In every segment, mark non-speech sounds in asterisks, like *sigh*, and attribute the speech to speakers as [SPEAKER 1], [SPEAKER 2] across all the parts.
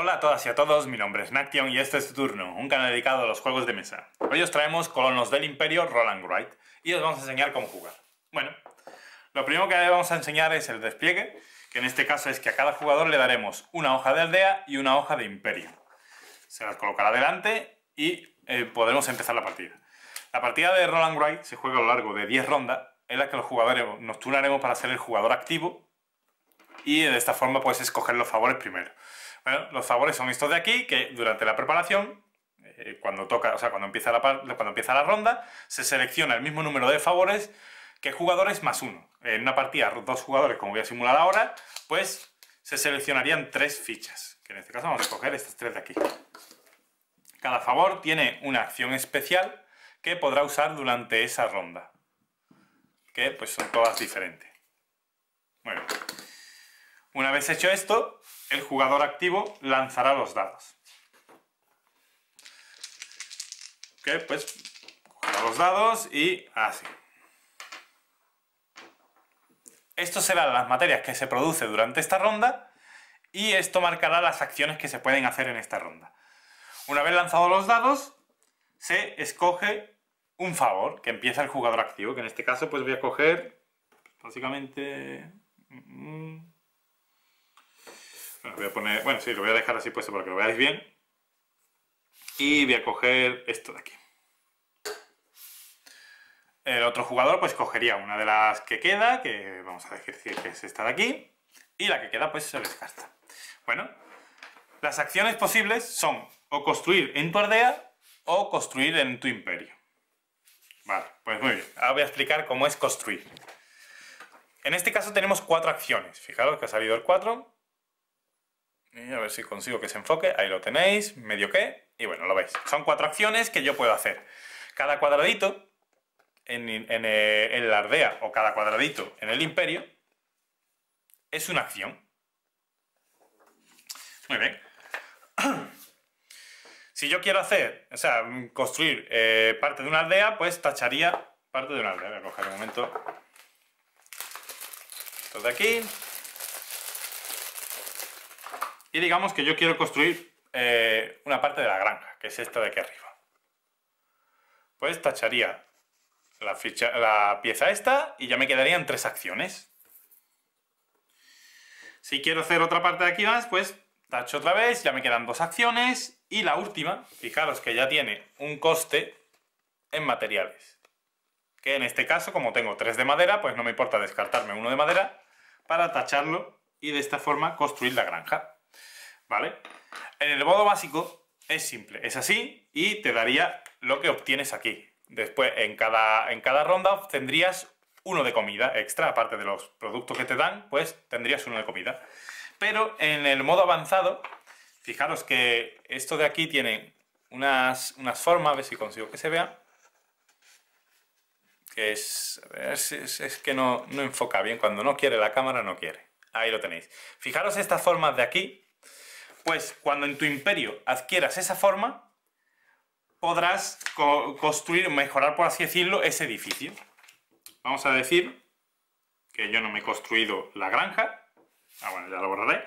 [SPEAKER 1] Hola a todas y a todos, mi nombre es Naktion y este es tu turno, un canal dedicado a los juegos de mesa. Hoy os traemos Colonos del Imperio Roland Wright y os vamos a enseñar cómo jugar. Bueno, lo primero que vamos a enseñar es el despliegue, que en este caso es que a cada jugador le daremos una hoja de aldea y una hoja de imperio. Se las colocará delante y eh, podremos empezar la partida. La partida de Roland Wright se juega a lo largo de 10 rondas, en la que los jugadores nos turnaremos para ser el jugador activo y de esta forma puedes escoger los favores primero los favores son estos de aquí, que durante la preparación, eh, cuando toca, o sea, cuando empieza, la, cuando empieza la ronda, se selecciona el mismo número de favores que jugadores más uno. En una partida, dos jugadores, como voy a simular ahora, pues se seleccionarían tres fichas, que en este caso vamos a coger estas tres de aquí. Cada favor tiene una acción especial que podrá usar durante esa ronda, que pues son todas diferentes. Bueno, una vez hecho esto, el jugador activo lanzará los dados. Ok, pues cogerá los dados y así. Esto serán las materias que se produce durante esta ronda y esto marcará las acciones que se pueden hacer en esta ronda. Una vez lanzados los dados, se escoge un favor que empieza el jugador activo, que en este caso pues voy a coger básicamente mm, voy sí, lo voy a dejar así puesto para que lo veáis bien. Y voy a coger esto de aquí. El otro jugador pues cogería una de las que queda, que vamos a decir que es esta de aquí, y la que queda pues se descarta. Bueno, las acciones posibles son o construir en tu aldea o construir en tu imperio. Vale, pues muy bien. Ahora voy a explicar cómo es construir. En este caso tenemos cuatro acciones. Fijaros que ha salido el cuatro a ver si consigo que se enfoque. Ahí lo tenéis, medio que. Y bueno, lo veis. Son cuatro acciones que yo puedo hacer. Cada cuadradito en, eh, la aldea, o cada cuadradito en el imperio es una acción. Muy bien. *clears throat* Si yo quiero hacer, o sea, construir eh, parte de una aldea, pues tacharía parte de una aldea. Voy a coger un momento esto de aquí, digamos que yo quiero construir eh, una parte de la granja, que es esta de aquí arriba. Pues tacharía la, ficha, la pieza esta y ya me quedarían tres acciones. Si quiero hacer otra parte de aquí más, pues tacho otra vez, ya me quedan dos acciones. Y la última, fijaros que ya tiene un coste en materiales. Que en este caso, como tengo tres de madera, pues no me importa descartarme uno de madera para tacharlo y de esta forma construir la granja. ¿vale? En el modo básico es simple, es así y te daría lo que obtienes aquí. Después, en cada, en cada ronda Tendrías uno de comida extra, aparte de los productos que te dan, pues tendrías uno de comida. Pero en el modo avanzado, fijaros que esto de aquí tiene unas, formas, a ver si consigo que se vea. Que es, es, que no, no enfoca bien, cuando no quiere la cámara no quiere. Ahí lo tenéis. Fijaros estas formas de aquí, pues cuando en tu imperio adquieras esa forma, podrás construir, mejorar, por así decirlo, ese edificio. Vamos a decir que yo no me he construido la granja. Ah, bueno, ya lo borraré.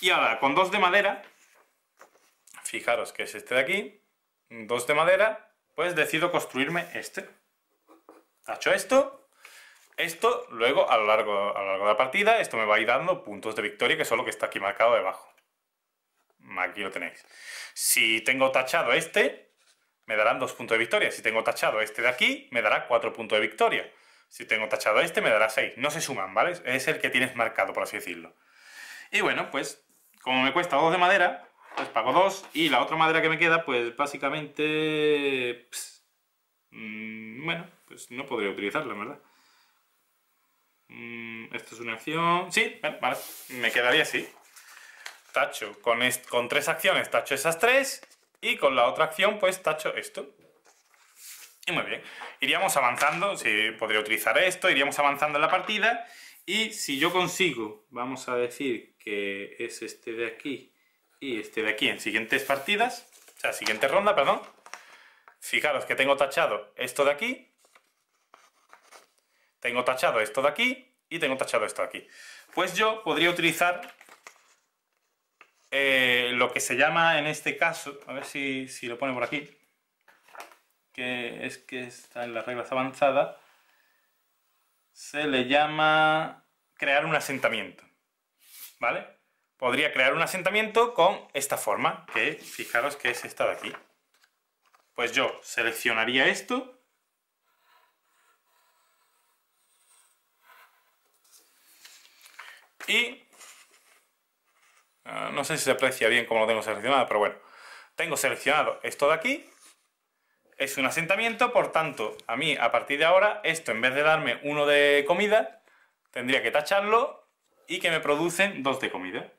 [SPEAKER 1] Y ahora, con dos de madera, fijaros que es este de aquí, dos de madera, pues decido construirme este. hecho esto, esto, luego a lo, largo, a largo de la partida, esto me va a ir dando puntos de victoria, que es lo que está aquí marcado debajo aquí lo tenéis. Si tengo tachado este, me darán dos puntos de victoria. Si tengo tachado este de aquí, me dará cuatro puntos de victoria. Si tengo tachado este, me dará seis. No se suman, ¿vale? Es el que tienes marcado, por así decirlo. Y bueno, pues como me cuesta dos de madera, pues pago dos. Y la otra madera que me queda, pues básicamente... Mm, bueno, pues no podría utilizarla, verdad. Esta mm, esto es una acción... Sí, vale. Me quedaría así tacho con, con tres acciones, tacho esas tres y con la otra acción pues tacho esto. Y muy bien, iríamos avanzando, si podría utilizar esto, iríamos avanzando en la partida y si yo consigo, vamos a decir que es este de aquí y este de aquí en siguientes partidas, o sea, siguiente ronda, perdón, fijaros que tengo tachado esto de aquí, tengo tachado esto de aquí y tengo tachado esto de aquí. Pues yo podría utilizar eh, lo que se llama en este caso, a ver si, si lo pone por aquí, que es que está en las reglas avanzadas, se le llama crear un asentamiento. ¿Vale? Podría crear un asentamiento con esta forma, que fijaros que es esta de aquí. Pues yo seleccionaría esto, y Ah, no sé si se aprecia bien cómo lo tengo seleccionado, pero bueno. Tengo seleccionado esto de aquí. Es un asentamiento, por tanto, a mí a partir de ahora, esto en vez de darme uno de comida, tendría que tacharlo y que me producen dos de comida.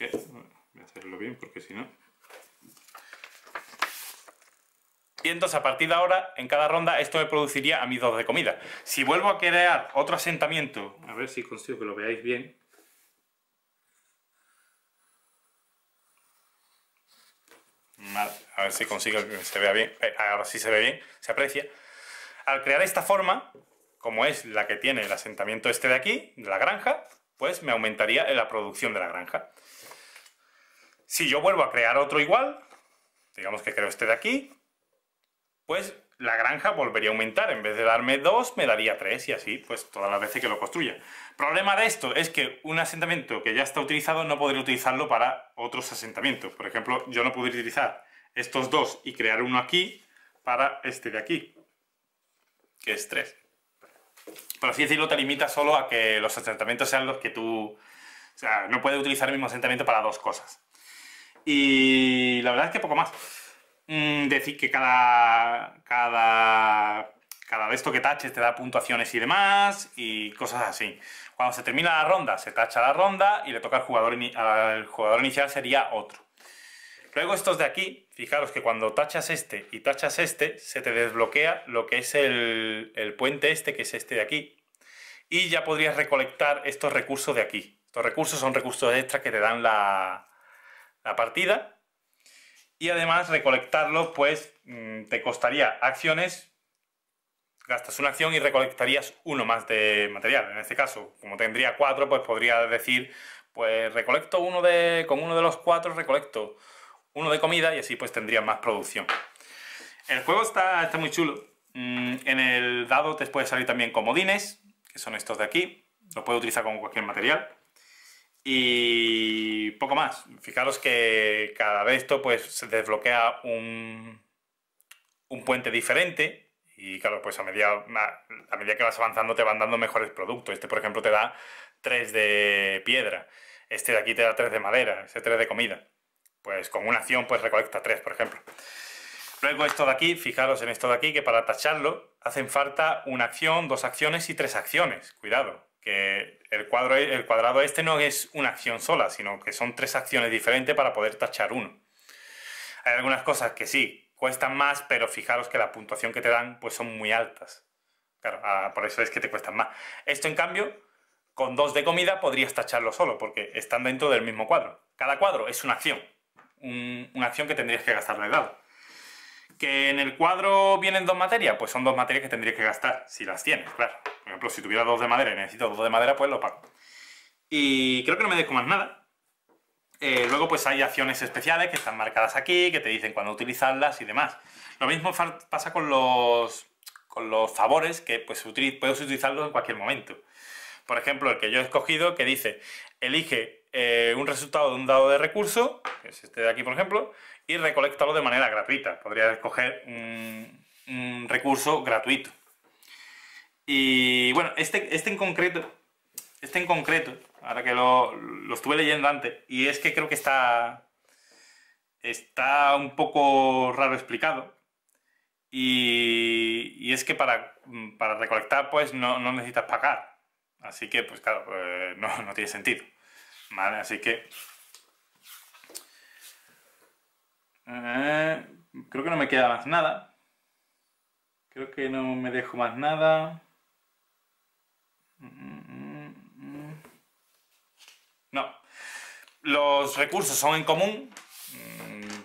[SPEAKER 1] Voy a hacerlo bien porque si no... Y entonces a partir de ahora, en cada ronda, esto me produciría a mí dos de comida. Si vuelvo a crear otro asentamiento, a ver si consigo que lo veáis bien, a ver si consigo que se vea bien, ahora eh, sí se ve bien, se aprecia. Al crear esta forma, como es la que tiene el asentamiento este de aquí, de la granja, pues me aumentaría la producción de la granja. Si yo vuelvo a crear otro igual, digamos que creo este de aquí, pues la granja volvería a aumentar. En vez de darme dos, me daría tres y así, pues todas las veces que lo construya. Problema de esto es que un asentamiento que ya está utilizado no podría utilizarlo para otros asentamientos. Por ejemplo, yo no podría utilizar estos dos y crear uno aquí para este de aquí, que es tres. Por así decirlo, te limita solo a que los asentamientos sean los que tú... O sea, no puedes utilizar el mismo asentamiento para dos cosas. Y la verdad es que poco más. Mm, decir que cada, cada, de esto que taches te da puntuaciones y demás, y cosas así. Cuando se termina la ronda, se tacha la ronda y le toca al jugador, al jugador inicial sería otro. Luego estos de aquí, fijaros que cuando tachas este y tachas este, se te desbloquea lo que es el, puente este, que es este de aquí. Y ya podrías recolectar estos recursos de aquí. Estos recursos son recursos extra que te dan la partida y además recolectarlo pues mm, te costaría acciones, gastas una acción y recolectarías uno más de material. En este caso, como tendría cuatro, pues podría decir, pues recolecto uno de, con uno de los cuatro recolecto uno de comida y así pues tendría más producción. El juego está, está muy chulo. Mm, en el dado te puede salir también comodines, que son estos de aquí. Lo puedes utilizar con cualquier material. Y poco más. Fijaros que cada vez esto pues, se desbloquea un, un puente diferente y claro, pues a medida, a medida que vas avanzando te van dando mejores productos. Este, por ejemplo, te da tres de piedra, este de aquí te da tres de madera, ese 3 de comida. Pues con una acción pues recolecta tres por ejemplo. Luego esto de aquí, fijaros en esto de aquí, que para tacharlo hacen falta una acción, dos acciones y tres acciones. Cuidado, que el, cuadro, el cuadrado este no es una acción sola, sino que son tres acciones diferentes para poder tachar uno. Hay algunas cosas que sí, cuestan más, pero fijaros que la puntuación que te dan pues son muy altas. Claro, ah, por eso es que te cuestan más. Esto, en cambio, con dos de comida podrías tacharlo solo, porque están dentro del mismo cuadro. Cada cuadro es una acción, una acción que tendrías que gastar la dado en el cuadro vienen dos materias? Pues son dos materias que tendrías que gastar, si las tienes, claro. Por ejemplo, si tuviera dos de madera y necesito dos de madera, pues lo pago. Y creo que no me dejo más nada. Eh, luego pues hay acciones especiales que están marcadas aquí, que te dicen cuando utilizarlas y demás. Lo mismo pasa con los, con los favores, que pues puedes utilizarlos en cualquier momento. Por ejemplo, el que yo he escogido que dice, elige eh, un resultado de un dado de recurso, que es este de aquí por ejemplo, y recolectalo de manera podría escoger un, recurso gratuito. Y bueno, este, este en concreto, este en concreto, ahora que lo, estuve leyendo antes, y es que creo que está, está un poco raro explicado. Y, es que para, para, recolectar, pues no, necesitas pagar. Así que, pues claro, pues, no, no tiene sentido. ¿Vale? Así que Eh, creo que no me queda más nada. Creo que no me dejo más nada. Mm, mm, mm, no. Los recursos son en común.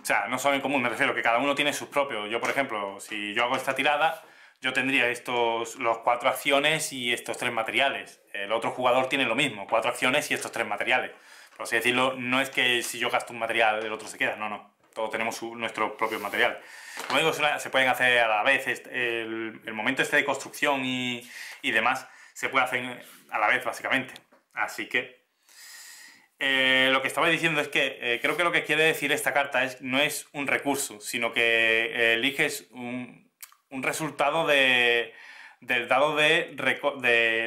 [SPEAKER 1] O sea, no son en común, me refiero que cada uno tiene sus propios. Yo, por ejemplo, si yo hago esta tirada, yo tendría estos, los cuatro acciones y estos tres materiales. El otro jugador tiene lo mismo, cuatro acciones y estos tres materiales. Por así decirlo, no es que si yo gasto un material, el otro se queda, no, no o tenemos nuestro propio material. Como digo, se pueden hacer a la vez, el, momento este de construcción y, demás se puede hacer a la vez básicamente. Así que eh, lo que estaba diciendo es que eh, creo que lo que quiere decir esta carta es no es un recurso, sino que eh, eliges un, resultado del dado de,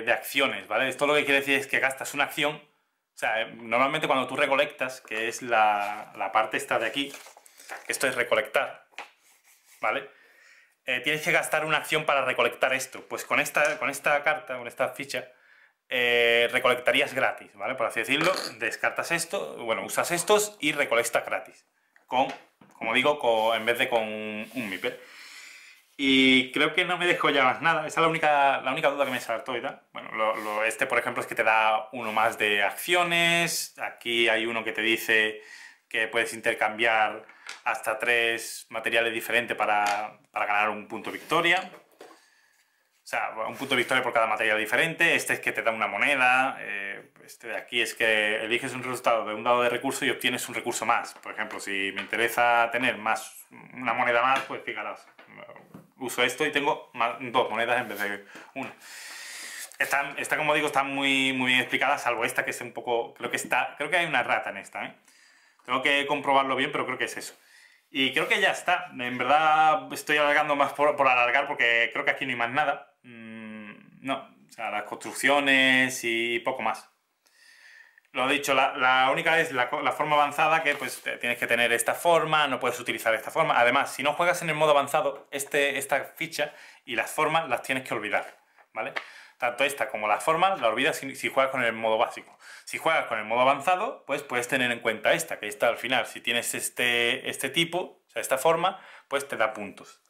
[SPEAKER 1] de, acciones, ¿vale? Esto lo que quiere decir es que gastas una acción, o sea, normalmente cuando tú recolectas, que es la, la parte esta de aquí, esto es recolectar, ¿vale? Eh, tienes que gastar una acción para recolectar esto. Pues con esta, carta, con esta ficha, eh, recolectarías gratis, ¿vale? Por así decirlo, descartas esto, bueno, usas estos y recolectas gratis. Con, como digo, en vez de con un MIPER. Y creo que no me dejo ya más nada. Esa es la única, la única duda que me saltó y Bueno, este, por ejemplo, es que te da uno más de acciones. Aquí hay uno que te dice que puedes intercambiar hasta tres materiales diferentes para, ganar un punto victoria. O sea, un punto victoria por cada material diferente. Este es que te da una moneda. Eh, este de aquí es que eliges un resultado de un dado de recurso y obtienes un recurso más. Por ejemplo, si me interesa tener más una moneda más, pues fíjate. uso esto y tengo dos monedas en vez de una. Esta, como digo, está muy, muy bien explicada, salvo esta que es un poco... Creo que, está, creo que hay una rata en esta, ¿eh? Tengo que comprobarlo bien, pero creo que es eso. Y creo que ya está. En verdad estoy alargando más por, alargar porque creo que aquí no hay más nada. Mm, no, las construcciones y poco más. Lo he dicho, la, única es la, forma avanzada que pues tienes que tener esta forma, no puedes utilizar esta forma. Además, si no juegas en el modo avanzado, este, esta ficha y las formas las tienes que olvidar, ¿vale? tanto esta como la forma la olvidas si, juegas con el modo básico. Si juegas con el modo avanzado, pues puedes tener en cuenta esta, que está al final. Si tienes este, este tipo, o sea, esta forma, pues te da puntos.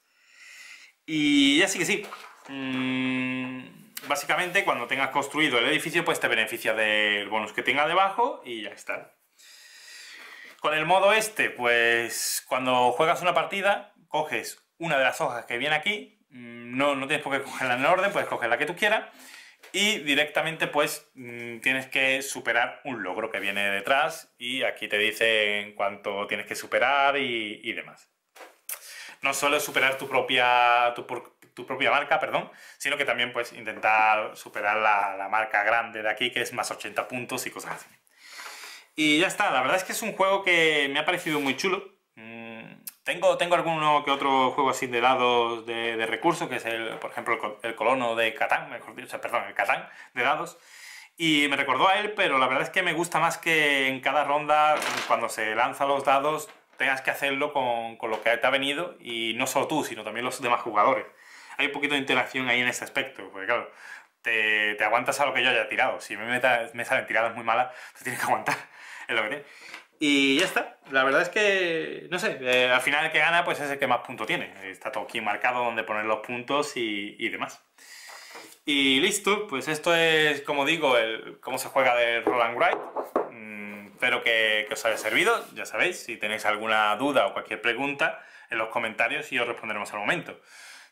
[SPEAKER 1] Y ya sí que sí. Mm, básicamente, cuando tengas construido el edificio, pues te beneficia del bonus que tenga debajo y ya está. Con el modo este, pues cuando juegas una partida, coges una de las hojas que viene aquí, Mm, no, no tienes por qué cogerla en orden, puedes coger la que tú quieras y directamente pues mm, tienes que superar un logro que viene detrás y aquí te dicen cuánto tienes que superar y, demás. No solo superar tu propia, tu, tu, propia marca, perdón, sino que también pues intentar superar la, la marca grande de aquí que es más 80 puntos y cosas así. Y ya está, la verdad es que es un juego que me ha parecido muy chulo tengo, tengo alguno que otro juego así de dados de, de recursos, que es, el, por ejemplo, el, colono de Catán, mejor dicho, perdón, el Catán de dados. Y me recordó a él, pero la verdad es que me gusta más que en cada ronda, cuando se lanzan los dados, tengas que hacerlo con, con lo que te ha venido, y no solo tú, sino también los demás jugadores. Hay un poquito de interacción ahí en ese aspecto, porque claro, te, te, aguantas a lo que yo haya tirado. Si me, me salen tiradas muy malas, te tienes que aguantar. *laughs* Es lo que tiene. Y ya está. La verdad es que, no sé, eh, al final el que gana pues es el que más puntos tiene. Está todo aquí marcado donde poner los puntos y, demás. Y listo, pues esto es, como digo, el, cómo se juega de Roland Wright. Mm, espero que, que, os haya servido, ya sabéis, si tenéis alguna duda o cualquier pregunta en los comentarios y os responderemos al momento.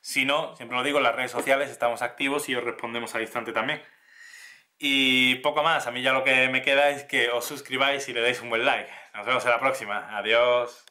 [SPEAKER 1] Si no, siempre lo digo, en las redes sociales estamos activos y os respondemos al instante también. Y poco más, a mí ya lo que me queda es que os suscribáis y le deis un buen like. Nos vemos en la próxima. Adiós.